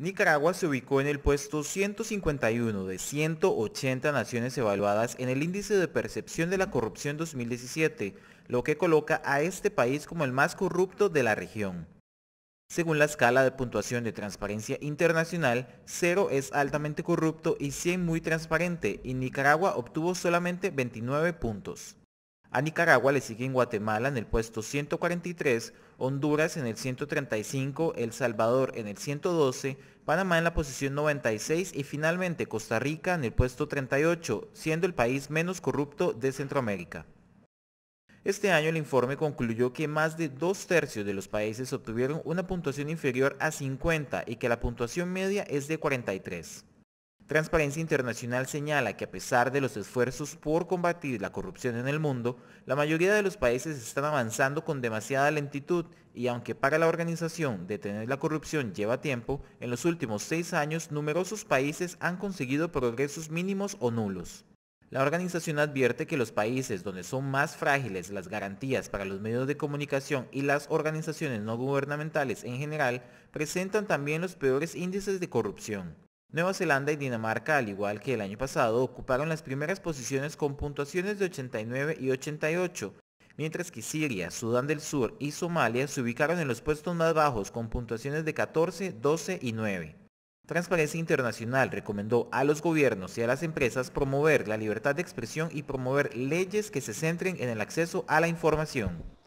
Nicaragua se ubicó en el puesto 151 de 180 naciones evaluadas en el Índice de Percepción de la Corrupción 2017, lo que coloca a este país como el más corrupto de la región. Según la escala de puntuación de transparencia internacional, 0 es altamente corrupto y 100 muy transparente, y Nicaragua obtuvo solamente 29 puntos. A Nicaragua le sigue en Guatemala en el puesto 143, Honduras en el 135, El Salvador en el 112, Panamá en la posición 96 y finalmente Costa Rica en el puesto 38, siendo el país menos corrupto de Centroamérica. Este año el informe concluyó que más de dos tercios de los países obtuvieron una puntuación inferior a 50 y que la puntuación media es de 43. Transparencia Internacional señala que a pesar de los esfuerzos por combatir la corrupción en el mundo, la mayoría de los países están avanzando con demasiada lentitud y aunque para la organización detener la corrupción lleva tiempo, en los últimos seis años numerosos países han conseguido progresos mínimos o nulos. La organización advierte que los países donde son más frágiles las garantías para los medios de comunicación y las organizaciones no gubernamentales en general presentan también los peores índices de corrupción. Nueva Zelanda y Dinamarca, al igual que el año pasado, ocuparon las primeras posiciones con puntuaciones de 89 y 88, mientras que Siria, Sudán del Sur y Somalia se ubicaron en los puestos más bajos con puntuaciones de 14, 12 y 9. Transparencia Internacional recomendó a los gobiernos y a las empresas promover la libertad de expresión y promover leyes que se centren en el acceso a la información.